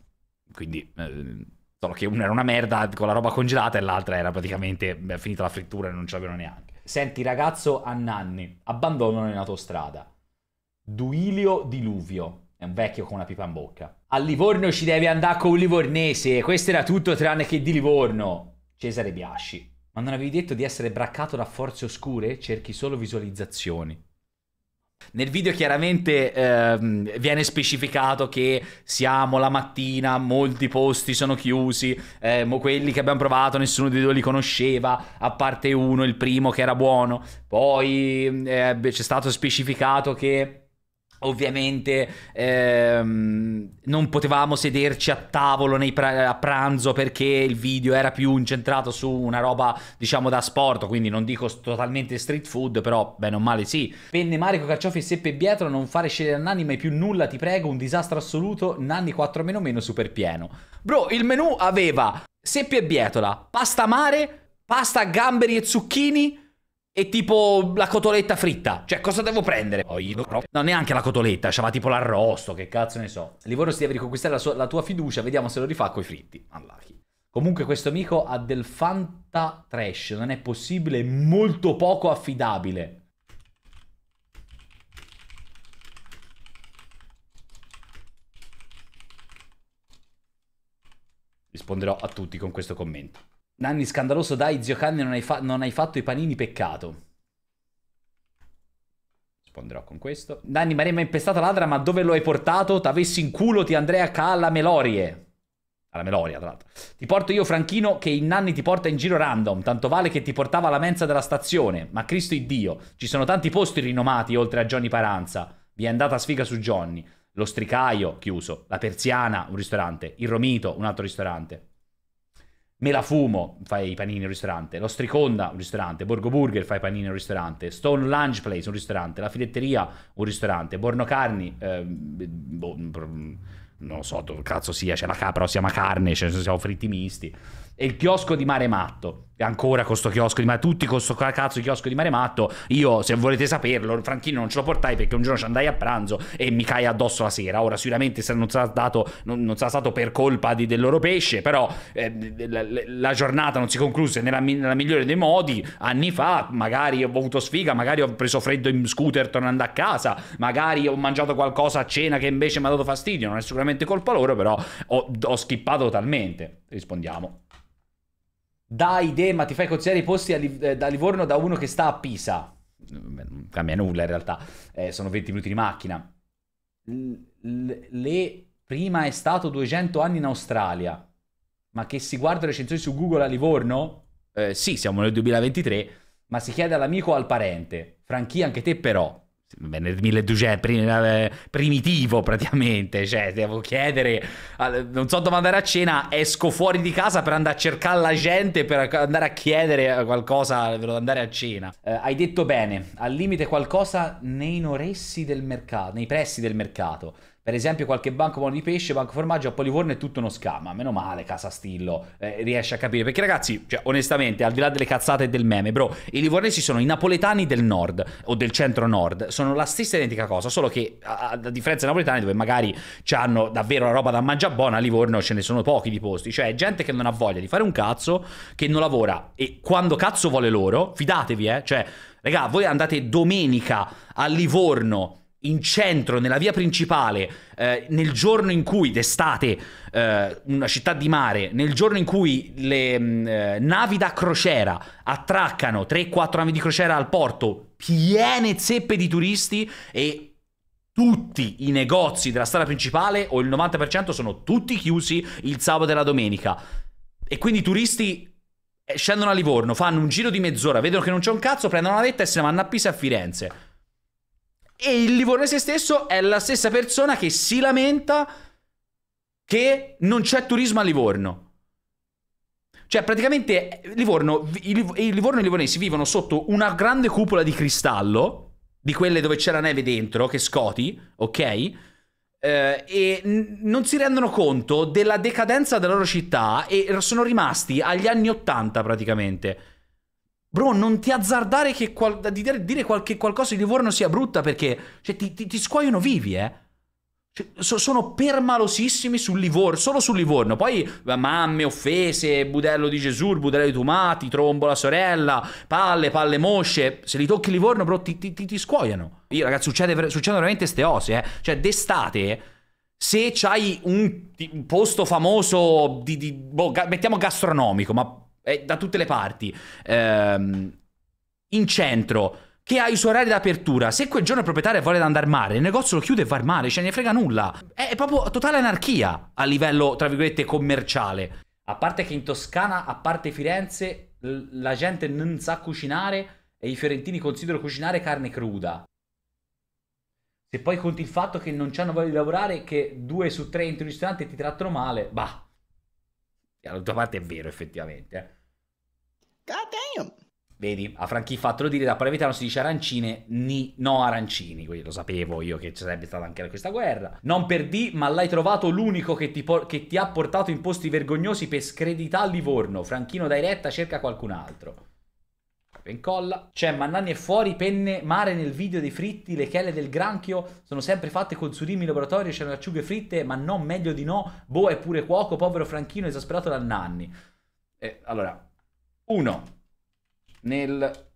Quindi... Eh, Solo che una era una merda con la roba congelata e l'altra era praticamente beh, finita la frittura e non ce l'avevano neanche. Senti, ragazzo a nanni, abbandonano in autostrada. Duilio Diluvio, è un vecchio con una pipa in bocca. A Livorno ci devi andare con un livornese, questo era tutto tranne che di Livorno. Cesare Biasci. Ma non avevi detto di essere braccato da forze oscure? Cerchi solo visualizzazioni. Nel video chiaramente ehm, viene specificato che siamo la mattina, molti posti sono chiusi, ehm, quelli che abbiamo provato nessuno di due li conosceva, a parte uno, il primo che era buono. Poi ehm, eh, c'è stato specificato che Ovviamente ehm, non potevamo sederci a tavolo pra- a pranzo perché il video era più incentrato su una roba diciamo da sport, quindi non dico totalmente street food, però bene o male sì. Penne Marico Carciofi e Seppe Pietro, non fare scegliere a Nanni mai più nulla, ti prego, un disastro assoluto, Nanni 4 meno meno super pieno. Bro, il menù aveva Seppie e Bietola, pasta mare, pasta gamberi e zucchini, e tipo la cotoletta fritta. Cioè, cosa devo prendere? Oh, io No, neanche la cotoletta, c'era tipo l'arrosto, che cazzo ne so. Livorno si deve riconquistare la, sua, la tua fiducia, vediamo se lo rifà coi fritti. Allachi. Comunque questo amico ha del fanta trash, non è possibile, è molto poco affidabile. Risponderò a tutti con questo commento. Nanni scandaloso, dai zio Canne non hai, non hai fatto i panini, peccato. Risponderò con questo. Nanni, Maria mi ha impestata ladra, ma dove lo hai portato? T'avessi in culo ti andrei a K alla Melorie. Alla Meloria, tra l'altro. Ti porto io, Franchino, che il Nanni ti porta in giro random. Tanto vale che ti portava alla mensa della stazione. Ma Cristo iddio, ci sono tanti posti rinomati oltre a Johnny Paranza. Vi è andata sfiga su Johnny. Lo Stricaio, chiuso. La Persiana, un ristorante. Il Romito, un altro ristorante me la fumo, fai i panini al ristorante, lo Striconda, un ristorante, Borgo Burger, fai i panini al ristorante, Stone Lunch Place, un ristorante, la filetteria, un ristorante, Borno Carni, eh, boh, non so dove cazzo sia, c'è la capra o si chiama carne, cioè, siamo fritti misti e il chiosco di Mare Matto. E Ancora con sto chiosco di Mare Tutti con sto cazzo di chiosco di Mare Matto. Io, se volete saperlo, Franchino non ce lo portai perché un giorno ci andai a pranzo e mi cai addosso la sera. Ora, sicuramente non sarà, dato, non, non sarà stato per colpa di, del loro pesce, però eh, la, la, giornata non si concluse nella, nella, migliore dei modi. Anni fa, magari ho avuto sfiga, magari ho preso freddo in scooter tornando a casa, magari ho mangiato qualcosa a cena che invece mi ha dato fastidio. Non è sicuramente colpa loro, però ho, ho schippato totalmente. Rispondiamo. Dai, De, ma ti fai consigliare i posti Liv- eh, da Livorno da uno che sta a Pisa. Non cambia nulla in realtà, eh, sono 20 minuti di macchina. L- le prima è stato 200 anni in Australia, ma che si guarda le recensioni su Google a Livorno? Eh, sì, siamo nel 2023, ma si chiede all'amico o al parente. Franchi, anche te però nel 1200 eh, primitivo praticamente, cioè devo chiedere, non so dove andare a cena, esco fuori di casa per andare a cercare la gente, per andare a chiedere eh, qualcosa, per andare a cena. Eh, hai detto bene, al limite qualcosa nei noressi del mercato, nei pressi del mercato. Per esempio qualche banco buono di pesce, banco formaggio, a Polivorno è tutto uno scama, meno male Casastillo eh, riesce a capire, perché ragazzi, cioè, onestamente, al di là delle cazzate e del meme, bro, i livornesi sono i napoletani del nord o del centro nord, sono la stessa identica cosa, solo che a, a differenza dei napoletani dove magari hanno davvero la roba da mangiare buona, a Livorno ce ne sono pochi di posti, cioè gente che non ha voglia di fare un cazzo, che non lavora e quando cazzo vuole loro, fidatevi, eh, cioè, raga, voi andate domenica a Livorno in centro, nella via principale, eh, nel giorno in cui d'estate, eh, una città di mare, nel giorno in cui le mh, mm, eh, navi da crociera attraccano 3-4 navi di crociera al porto, piene zeppe di turisti e tutti i negozi della strada principale, o il 90%, sono tutti chiusi il sabato e la domenica. E quindi i turisti eh, scendono a Livorno, fanno un giro di mezz'ora, vedono che non c'è un cazzo, prendono la vetta e se ne vanno a Pisa a Firenze. E il Livornese stesso è la stessa persona che si lamenta che non c'è turismo a Livorno. Cioè, praticamente eh, Livorno, i Livorno e i Livornesi vivono sotto una grande cupola di cristallo, di quelle dove c'è la neve dentro, che scoti, ok? Eh, e n- non si rendono conto della decadenza della loro città e sono rimasti agli anni Ottanta praticamente. Bro, non ti azzardare che qual- di dire, dire qualche, qualcosa di Livorno sia brutta perché cioè, ti, ti, ti scuoiono vivi, eh. Cioè, so, sono permalosissimi sul Livorno, solo sul Livorno. Poi eh, mamme, offese, budello di Gesù, budello di Tomati, trombo la sorella, palle, palle mosce. Se li tocchi Livorno, bro, ti, ti, ti scuoiano. Io, ragazzi, succede, succedono veramente ste cose, eh. Cioè, d'estate se c'hai un, un posto famoso di, di boh, ga- mettiamo gastronomico, ma eh, da tutte le parti, ehm, in centro, che ha i suoi orari d'apertura, se quel giorno il proprietario vuole andare al mare, il negozio lo chiude e va al mare, ce ne frega nulla. È proprio totale anarchia a livello, tra virgolette, commerciale. A parte che in Toscana, a parte Firenze, la gente non sa cucinare e i fiorentini considerano cucinare carne cruda. Se poi conti il fatto che non hanno voglia di lavorare, che due su tre in un ristorante ti trattano male, bah. Dall'altra parte è vero, effettivamente. Eh. God ah, damn. Vedi, a Franchi fatelo dire, da Paravitano si dice arancine, ni, no arancini, quindi lo sapevo io che ci sarebbe stata anche questa guerra. Non per di, ma l'hai trovato l'unico che ti, che ti ha portato in posti vergognosi per scredità a Livorno. Franchino dai retta, cerca qualcun altro. Incolla. C'è Mannani è fuori, penne, mare nel video dei fritti, le chele del granchio sono sempre fatte con surimi in laboratorio, c'erano acciughe fritte, ma no, meglio di no. Boh, è pure cuoco, povero Franchino esasperato da Nanni. Eh, allora, 1 nel,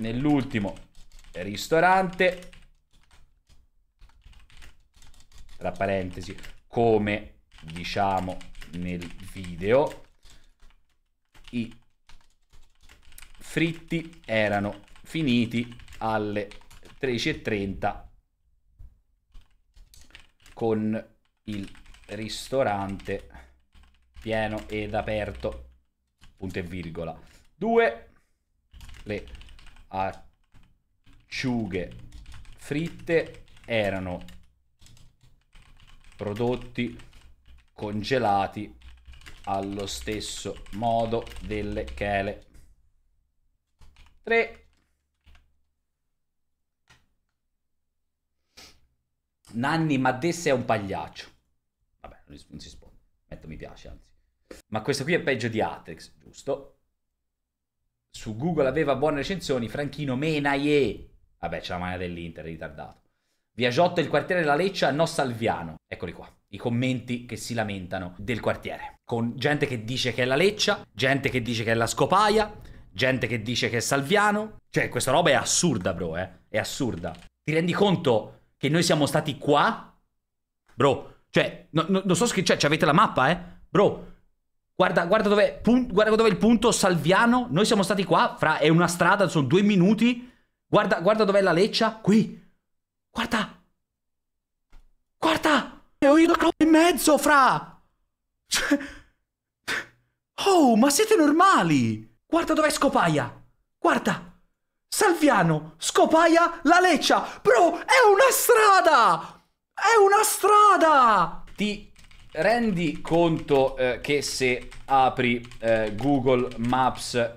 nell'ultimo ristorante, tra parentesi, come diciamo nel video, i fritti erano finiti alle 13.30 con il ristorante pieno ed aperto punto e virgola. Due, Le acciughe fritte erano prodotti congelati allo stesso modo delle chele. Tre, Nanni, ma Desse è un pagliaccio. Vabbè, non si risponde. Metto mi piace, anzi. Ma questo qui è peggio di Atex, giusto? Su Google aveva buone recensioni, Franchino Menaie. Vabbè, c'è la mania dell'Inter, ritardato. Viagiotto, il quartiere della Leccia, no Salviano. Eccoli qua, i commenti che si lamentano del quartiere. Con gente che dice che è la Leccia, gente che dice che è la Scopaia, gente che dice che è Salviano. Cioè, questa roba è assurda, bro, eh. È assurda. Ti rendi conto che noi siamo stati qua? Bro, cioè, no, no, non so se... Cioè, avete la mappa, eh? Bro, Guarda, guarda dove, guarda dove è il punto Salviano. Noi siamo stati qua, fra, è una strada, sono due minuti. Guarda, guarda dov'è la leccia, qui. Guarda. Guarda. E ho io la in mezzo, fra. Cioè, oh, ma siete normali. Guarda dov'è Scopaia. Guarda. Salviano, Scopaia, la leccia. Bro, è una strada. È una strada. Ti rendi conto eh, che se apri eh, Google Maps e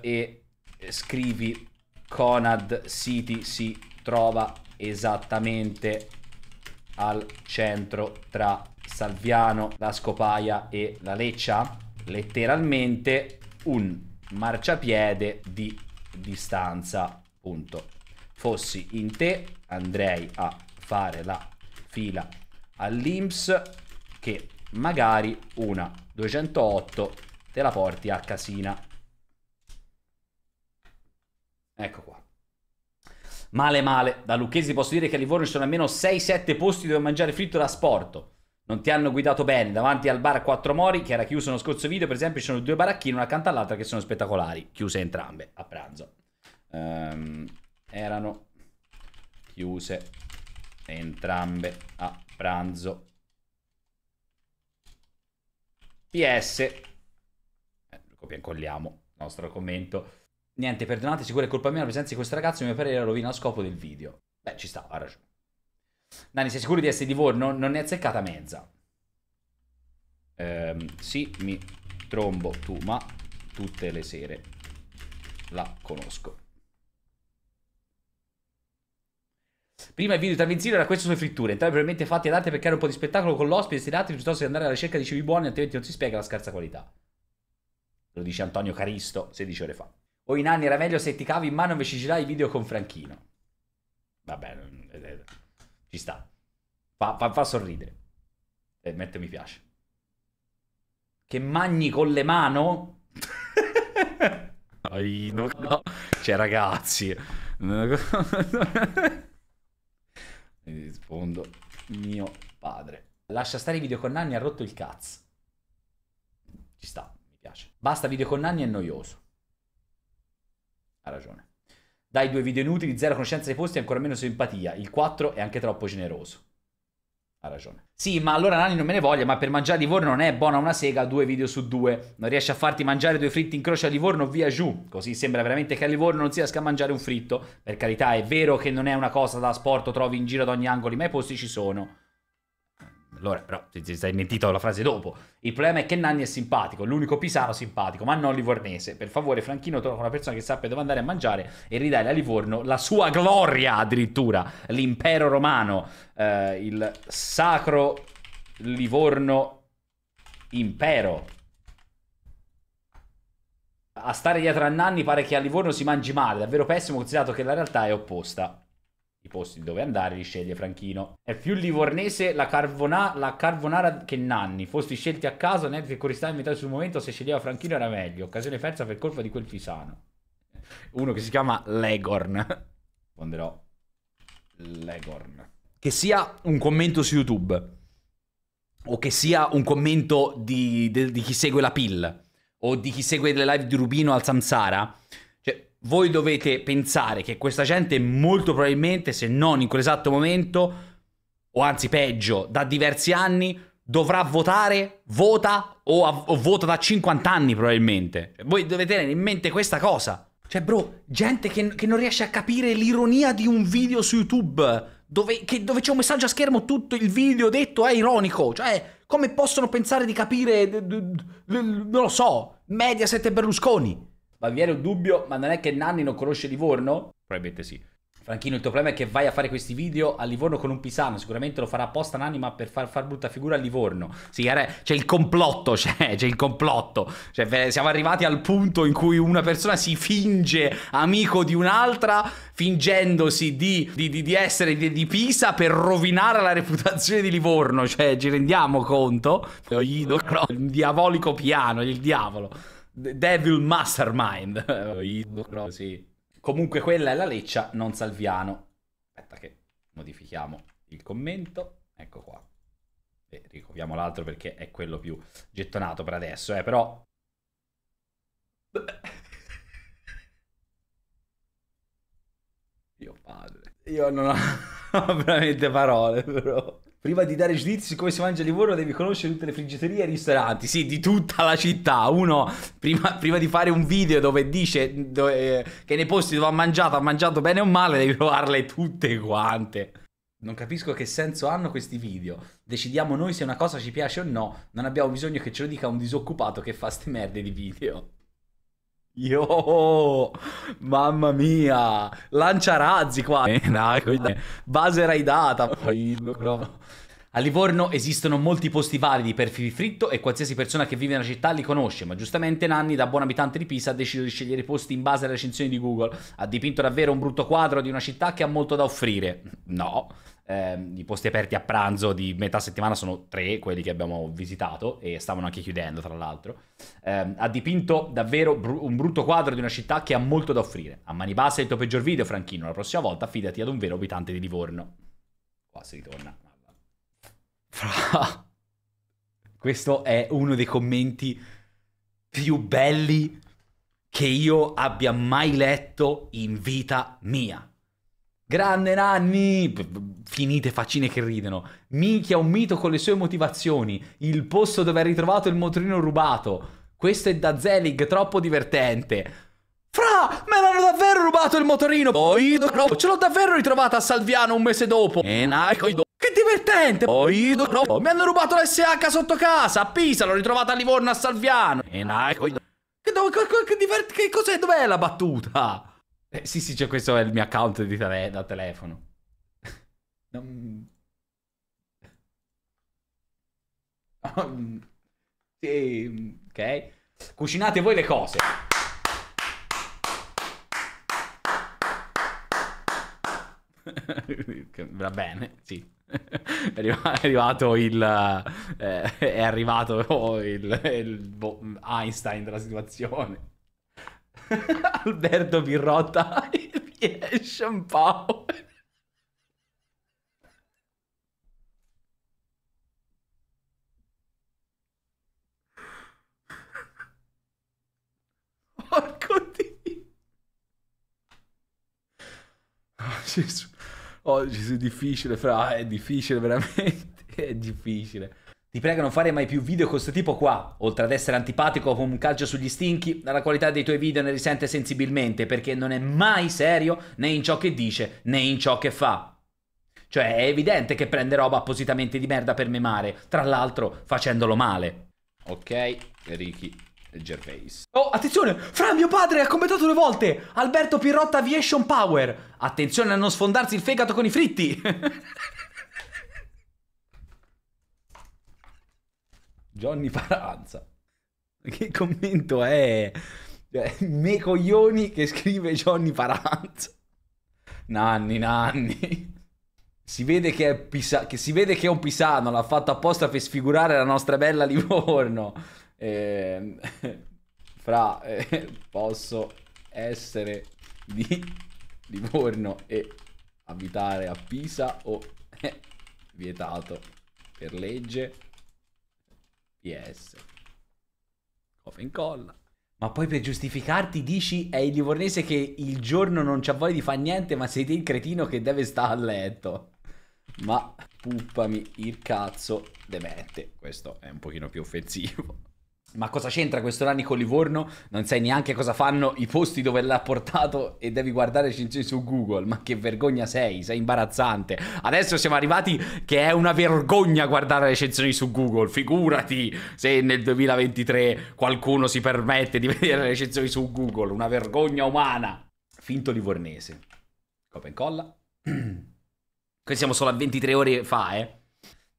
eh, scrivi Conad City si trova esattamente al centro tra Salviano, la Scopaia e la Leccia? Letteralmente un marciapiede di distanza, punto. Fossi in te andrei a fare la fila all'Inps che magari una 208 te la porti a casina. Ecco qua. Male male, da Lucchesi posso dire che a Livorno ci sono almeno 6-7 posti dove mangiare fritto da sport. Non ti hanno guidato bene, davanti al bar a Quattro Mori, che era chiuso nello scorso video, per esempio ci sono due baracchine una accanto all'altra che sono spettacolari, chiuse entrambe a pranzo. Um, erano chiuse entrambe a pranzo PS. Eh, copia e incolliamo il nostro commento. Niente, perdonate, sicuro è colpa mia la presenza di questo ragazzo, mio parere rovina lo scopo del video. Beh, ci sta, ha ragione. Dani, sei sicuro di essere di voi? Non, non ne è azzeccata mezza. Ehm, sì, mi trombo tu, ma tutte le sere la conosco. Prima il video di Tarvinzino era questo sulle fritture, entrambi probabilmente fatti ad arte per creare un po' di spettacolo con l'ospite e destinati piuttosto che andare alla ricerca di cibi buoni, altrimenti non si spiega la scarsa qualità. Lo dice Antonio Caristo 16 ore fa. O in anni era meglio se ti cavi in mano invece girare i video con Franchino. Vabbè, eh, eh, ci sta. Fa, fa, fa sorridere. E eh, mette mi piace. Che magni con le mano? no, no. Cioè ragazzi... E rispondo, mio padre. Lascia stare i video con Nanni, ha rotto il cazzo. Ci sta, mi piace. Basta video con Nanni, è noioso. Ha ragione. Dai due video inutili, zero conoscenza dei posti e ancora meno simpatia. Il 4 è anche troppo generoso. Ha ragione. Sì, ma allora Nani non me ne voglia, ma per mangiare a Livorno non è buona una sega, due video su due. Non riesci a farti mangiare due fritti in croce a Livorno, via giù. Così sembra veramente che a Livorno non si riesca a mangiare un fritto. Per carità, è vero che non è una cosa da sport, trovi in giro ad ogni angolo, ma i posti ci sono allora però ti, ti sei mentito la frase dopo. Il problema è che Nanni è simpatico, l'unico pisano simpatico, ma non livornese. Per favore, Franchino, trova una persona che sappia dove andare a mangiare e ridai a Livorno la sua gloria addirittura, l'impero romano, eh, il sacro Livorno impero. A stare dietro a Nanni pare che a Livorno si mangi male, davvero pessimo considerato che la realtà è opposta posti dove andare li sceglie Franchino. È più livornese la, carvona la carbonara che Nanni. Fosti scelti a caso, net che curiosità inventata sul momento, se sceglieva Franchino era meglio. Occasione persa per colpa di quel Fisano. Uno che si chiama Legorn. Ponderò Legorn. Che sia un commento su YouTube o che sia un commento di, di, di chi segue la pill o di chi segue le live di Rubino al Samsara voi dovete pensare che questa gente molto probabilmente, se non in quell'esatto momento, o anzi peggio, da diversi anni, dovrà votare, vota o, a, o vota da 50 anni probabilmente. Voi dovete tenere in mente questa cosa. Cioè, bro, gente che, che non riesce a capire l'ironia di un video su YouTube, dove, che, dove c'è un messaggio a schermo, tutto il video detto è ironico. Cioè, come possono pensare di capire, non lo so, Mediaset e Berlusconi? Ma vi viene un dubbio, ma non è che Nanni non conosce Livorno? Probabilmente sì. Franchino, il tuo problema è che vai a fare questi video a Livorno con un pisano. Sicuramente lo farà apposta Nanni, ma per far, far brutta figura a Livorno. Sì, c'è il complotto, cioè, c'è, il complotto. Cioè, siamo arrivati al punto in cui una persona si finge amico di un'altra, fingendosi di, di, di, di essere di, Pisa per rovinare la reputazione di Livorno. Cioè, ci rendiamo conto? Il diavolico piano, il diavolo. Devil Mastermind. Oh, sì. Comunque quella è la leccia, non Salviano. Aspetta che modifichiamo il commento. Ecco qua. E ricopiamo l'altro perché è quello più gettonato per adesso, eh, però... Mio padre. Io non ho veramente parole, però. Prima di dare giudizi su come si mangia a Livorno devi conoscere tutte le friggiterie e i ristoranti, sì, di tutta la città. Uno, prima, prima di fare un video dove dice dove, eh, che nei posti dove ha mangiato, ha mangiato bene o male, devi provarle tutte quante. Non capisco che senso hanno questi video. Decidiamo noi se una cosa ci piace o no, non abbiamo bisogno che ce lo dica un disoccupato che fa ste merde di video. Yo, mamma mia, lancia razzi qua. Eh, base raidata. A Livorno esistono molti posti validi per fritto e qualsiasi persona che vive nella città li conosce, ma giustamente Nanni, da buon abitante di Pisa, ha deciso di scegliere i posti in base alle recensioni di Google. Ha dipinto davvero un brutto quadro di una città che ha molto da offrire. No ehm, i posti aperti a pranzo di metà settimana sono tre, quelli che abbiamo visitato e stavano anche chiudendo tra l'altro, ehm, ha dipinto davvero br- un brutto quadro di una città che ha molto da offrire. A mani basse è il tuo peggior video, Franchino, la prossima volta fidati ad un vero abitante di Livorno. Qua si ritorna. Questo è uno dei commenti più belli che io abbia mai letto in vita mia. Grande Nanni! Finite faccine che ridono. Minchia, un mito con le sue motivazioni. Il posto dove ha ritrovato il motorino rubato. Questo è da Zelig, troppo divertente. Fra, me l'hanno davvero rubato il motorino. Poi dopo, ce l'ho davvero ritrovata a Salviano un mese dopo. E Che divertente. Poi dopo, mi hanno rubato l'SH sotto casa. A Pisa l'ho ritrovata a Livorno a Salviano. E Che, che, che, che, che cos'è? Dov'è la battuta? Eh, sì, sì, cioè questo è il mio account tele da telefono. non... Mm. sì, ok. Cucinate voi le cose. Va bene, sì. È arrivato il... Eh, è arrivato il, il boh, Einstein della situazione. Alberto Pirrotta Aviation Power. Porco Dio. Oh, Gesù. Oggi oh, è difficile, fra, è difficile veramente, è difficile. Ti prego non fare mai più video con questo tipo qua. Oltre ad essere antipatico con un calcio sugli stinchi, la qualità dei tuoi video ne risente sensibilmente perché non è mai serio né in ciò che dice né in ciò che fa. Cioè è evidente che prende roba appositamente di merda per memare, tra l'altro facendolo male. Ok, Ricky Gervais. Oh, attenzione! Fra, mio padre ha commentato due volte! Alberto Pirrotta Aviation Power! Attenzione a non sfondarsi il fegato con i fritti! Johnny Paranza. Che commento è? Cioè, me coglioni che scrive Johnny Paranza. Nanni, nanni. Si vede che è, pisa- che si vede che è un pisano, l'ha fatto apposta per sfigurare la nostra bella Livorno. Eh, fra, eh, posso essere di Livorno e abitare a Pisa o è eh, vietato per legge? PS. Copia e incolla. Ma poi per giustificarti dici è il Livornese che il giorno non c'ha voglia di fare niente, ma sei te il cretino che deve stare a letto. Ma puppami il cazzo, demette. Questo è un pochino più offensivo. Ma cosa c'entra questo Rani con Livorno? Non sai neanche cosa fanno i posti dove l'ha portato e devi guardare Cinci su Google. Ma che vergogna sei, sei imbarazzante. Adesso siamo arrivati che è una vergogna guardare le recensioni su Google. Figurati se nel 2023 qualcuno si permette di vedere le recensioni su Google. Una vergogna umana. Finto livornese. Copa e incolla. Qui siamo solo a 23 ore fa, eh.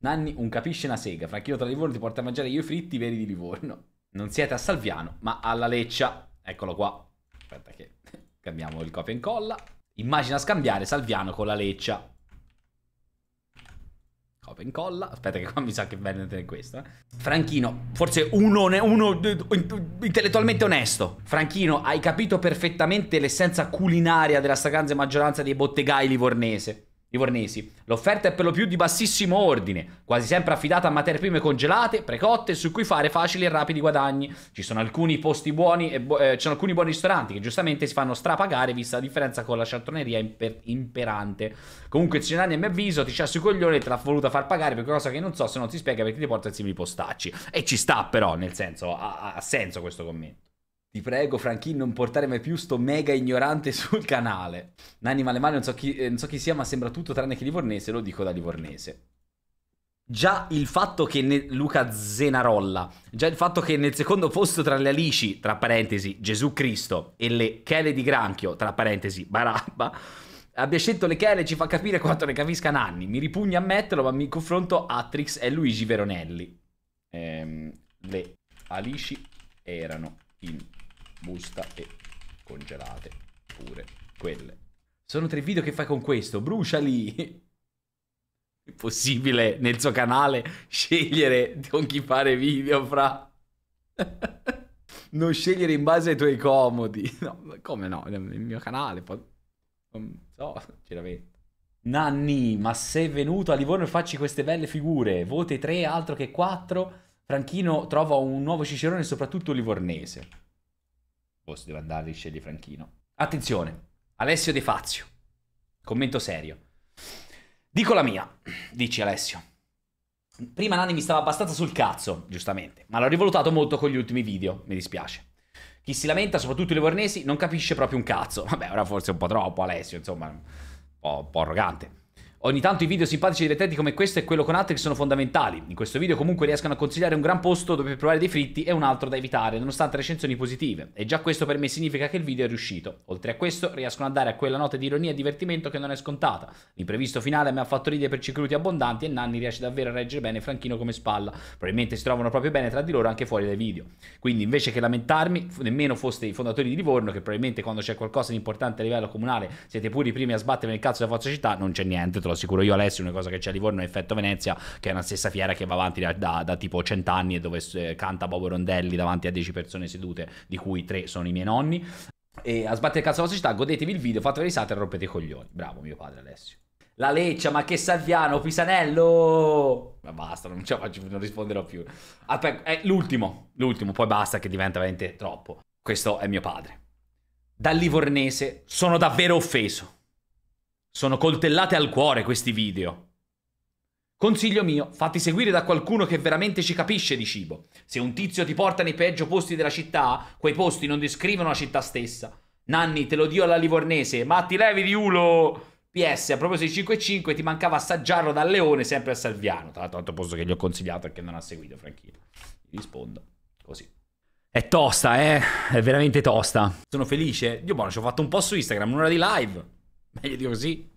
Nanni un capisce una sega, Franchino tra Livorno ti porta a mangiare io i fritti veri di Livorno. Non siete a Salviano, ma alla Leccia. Eccolo qua. Aspetta che cambiamo il copia e incolla. Immagina scambiare Salviano con la Leccia. Copia e incolla. Aspetta che qua mi sa che bene è questo. Franchino, forse uno, uno intellettualmente onesto. Franchino, hai capito perfettamente l'essenza culinaria della stragrande maggioranza dei bottegai livornese livornesi. L'offerta è per lo più di bassissimo ordine, quasi sempre affidata a materie prime congelate, precotte, su cui fare facili e rapidi guadagni. Ci sono alcuni posti buoni, bo- eh, ci sono alcuni buoni ristoranti che giustamente si fanno strapagare vista la differenza con la cialtroneria imper- imperante. Comunque il Cinani a mio avviso ti c'ha sui coglioni e te l'ha voluta far pagare per cosa che non so se non ti spiega perché ti porta insieme i postacci. E ci sta però, nel senso, ha, ha senso questo commento. Ti prego, Franchin, non portare mai più sto mega ignorante sul canale. Nanni Malemale, non so, eh, non so chi sia, ma sembra tutto tranne che livornese, lo dico da livornese. Già il fatto che ne... Luca Zenarolla, già il fatto che nel secondo posto tra le Alici, tra parentesi, Gesù Cristo, e le Chele di Granchio, tra parentesi, Barabba, abbia scelto le Chele ci fa capire quanto ne capisca Nanni. Mi ripugna ammetterlo, ma mi confronto a Trix e Luigi Veronelli. Ehm, le Alici erano in busta e congelate pure quelle. Sono tre video che fai con questo, bruciali! È possibile nel suo canale scegliere con chi fare video, fra... non scegliere in base ai tuoi comodi. No, come no? Il mio canale, po- non so, sinceramente. Nanni, ma sei venuto a Livorno e facci queste belle figure. Vote 3 altro che 4. Franchino trova un nuovo cicerone, soprattutto livornese. O boh, se devo andare scegli Franchino. Attenzione, Alessio De Fazio. Commento serio. Dico la mia, dici Alessio. Prima Nani mi stava abbastanza sul cazzo, giustamente, ma l'ho rivolutato molto con gli ultimi video, mi dispiace. Chi si lamenta, soprattutto i livornesi, non capisce proprio un cazzo. Vabbè, ora forse un po' troppo Alessio, insomma, un po', un po arrogante. Ogni tanto i video simpatici e direttenti come questo e quello con altri sono fondamentali. In questo video comunque riescono a consigliare un gran posto dove provare dei fritti e un altro da evitare, nonostante recensioni positive. E già questo per me significa che il video è riuscito. Oltre a questo, riescono a dare a quella nota di ironia e divertimento che non è scontata. L'imprevisto finale mi ha fatto ridere per cicluti abbondanti e Nanni riesce davvero a reggere bene Franchino come spalla. Probabilmente si trovano proprio bene tra di loro anche fuori dai video. Quindi invece che lamentarmi, nemmeno foste i fondatori di Livorno, che probabilmente quando c'è qualcosa di importante a livello comunale siete pure i primi a sbattere nel cazzo della vostra città, non c'è niente, te lo lo assicuro io Alessio, una cosa che c'è a Livorno è Effetto Venezia, che è una stessa fiera che va avanti da, da, da tipo cent'anni e dove eh, canta Bobo Rondelli davanti a 10 persone sedute, di cui 3 sono i miei nonni. E a sbattere il cazzo alla società, godetevi il video, fate le risate e rompete i coglioni. Bravo mio padre Alessio. La Leccia, ma che Salviano, Pisanello! Ma basta, non ce la faccio, non risponderò più. Aspetta, è eh, l'ultimo, l'ultimo, poi basta che diventa veramente troppo. Questo è mio padre. Dal Livornese sono davvero offeso. Sono coltellate al cuore questi video. Consiglio mio, fatti seguire da qualcuno che veramente ci capisce di cibo. Se un tizio ti porta nei peggio posti della città, quei posti non descrivono la città stessa. Nanni, te lo dio alla Livornese, ma ti levi di ulo! PS, a proposito di 5.5 ti mancava assaggiarlo dal leone sempre a Salviano. Tra l'altro posto che gli ho consigliato perché non ha seguito Franchino. Ti rispondo così. È tosta, eh? È veramente tosta. Sono felice. Dio buono, ci ho fatto un po' su Instagram, un'ora di live. Yo digo, sí,